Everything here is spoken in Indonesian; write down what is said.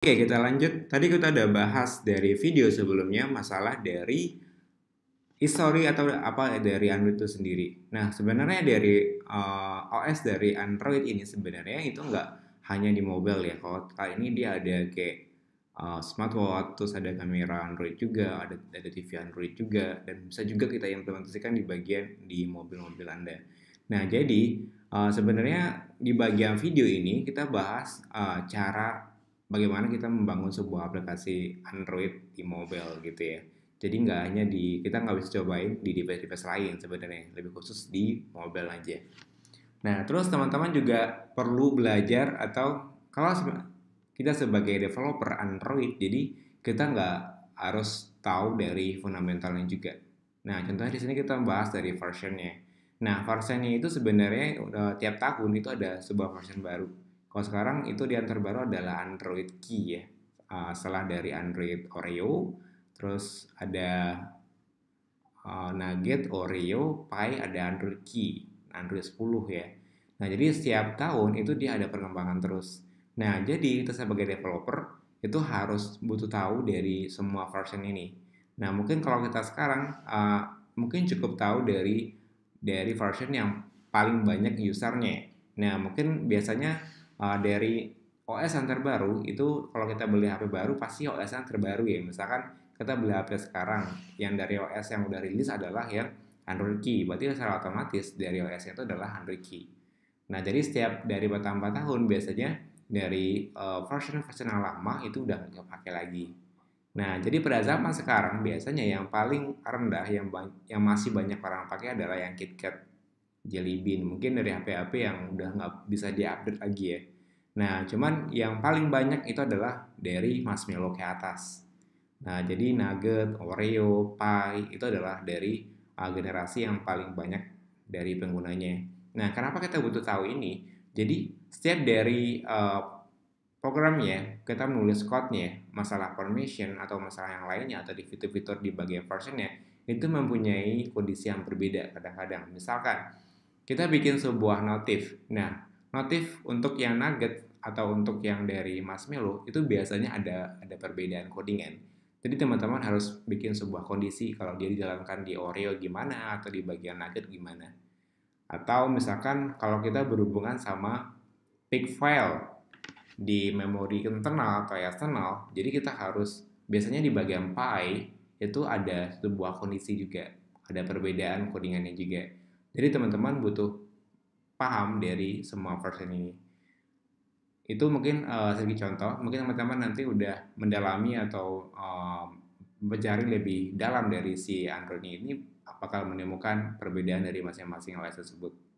Oke, kita lanjut. Tadi kita udah bahas dari video sebelumnya masalah dari history atau apa dari Android itu sendiri. Nah, sebenarnya dari uh, eh, OS dari Android ini sebenarnya itu nggak hanya di mobile ya. Kalau kali ini dia ada kayak uh, smartwatch, terus ada kamera Android juga, ada ada TV Android juga, dan bisa juga kita implementasikan di bagian di mobil-mobil Anda. Nah, jadi uh, sebenarnya di bagian video ini kita bahas uh, cara bagaimana kita membangun sebuah aplikasi Android di mobile gitu ya. Jadi nggak hanya di kita nggak bisa cobain di device-device lain sebenarnya, lebih khusus di mobile aja. Nah terus teman-teman juga perlu belajar atau kalau kita sebagai developer Android, jadi kita nggak harus tahu dari fundamentalnya juga. Nah contohnya di sini kita membahas dari versionnya. Nah versionnya itu sebenarnya eh, tiap tahun itu ada sebuah version baru. Kalau sekarang itu di yang terbaru adalah Android Key ya. Uh, setelah dari Android Oreo, terus ada uh, Nugget, Oreo, Pie, ada Android Key, Android 10 ya. Nah, jadi setiap tahun itu dia ada perkembangan terus. Nah, jadi kita sebagai developer itu harus butuh tahu dari semua version ini. Nah, mungkin kalau kita sekarang uh, mungkin cukup tahu dari dari version yang paling banyak usernya. Nah, mungkin biasanya uh, dari OS yang terbaru itu kalau kita beli HP baru pasti OS yang terbaru ya. Misalkan kita beli HP sekarang yang dari OS yang udah rilis adalah yang Android Key. Berarti secara otomatis dari OS itu adalah Android Key. Nah, jadi setiap dari bertambah tahun biasanya dari uh, eh, version-version yang lama itu udah nggak pakai lagi. Nah, jadi pada zaman sekarang biasanya yang paling rendah yang yang masih banyak orang pakai adalah yang KitKat Jelly Bean mungkin dari HP-HP yang udah nggak bisa diupdate lagi ya nah cuman yang paling banyak itu adalah dari marshmallow ke atas nah jadi nugget oreo pie itu adalah dari uh, generasi yang paling banyak dari penggunanya nah kenapa kita butuh tahu ini jadi setiap dari uh, programnya kita menulis code-nya, masalah permission atau masalah yang lainnya atau di fitur-fitur di bagian versionnya itu mempunyai kondisi yang berbeda kadang-kadang. Misalkan kita bikin sebuah notif. Nah, notif untuk yang nugget atau untuk yang dari marshmallow itu biasanya ada ada perbedaan codingan. Jadi teman-teman harus bikin sebuah kondisi kalau dia dijalankan di Oreo gimana atau di bagian nugget gimana. Atau misalkan kalau kita berhubungan sama pick file di memori internal atau internal, jadi kita harus biasanya di bagian pie itu ada sebuah kondisi juga, ada perbedaan codingannya juga. Jadi teman-teman butuh paham dari semua version ini. Itu mungkin uh, eh, sedikit contoh, mungkin teman-teman nanti udah mendalami atau um, mencari lebih dalam dari si Android ini, apakah menemukan perbedaan dari masing-masing OS tersebut.